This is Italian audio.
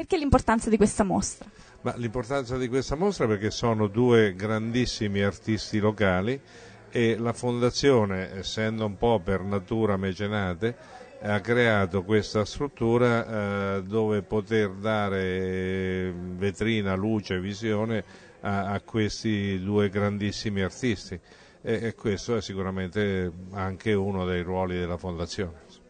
Perché l'importanza di questa mostra? Ma l'importanza di questa mostra perché sono due grandissimi artisti locali e la fondazione, essendo un po' per natura mecenate, ha creato questa struttura eh, dove poter dare eh, vetrina, luce, visione a, a questi due grandissimi artisti e, e questo è sicuramente anche uno dei ruoli della fondazione.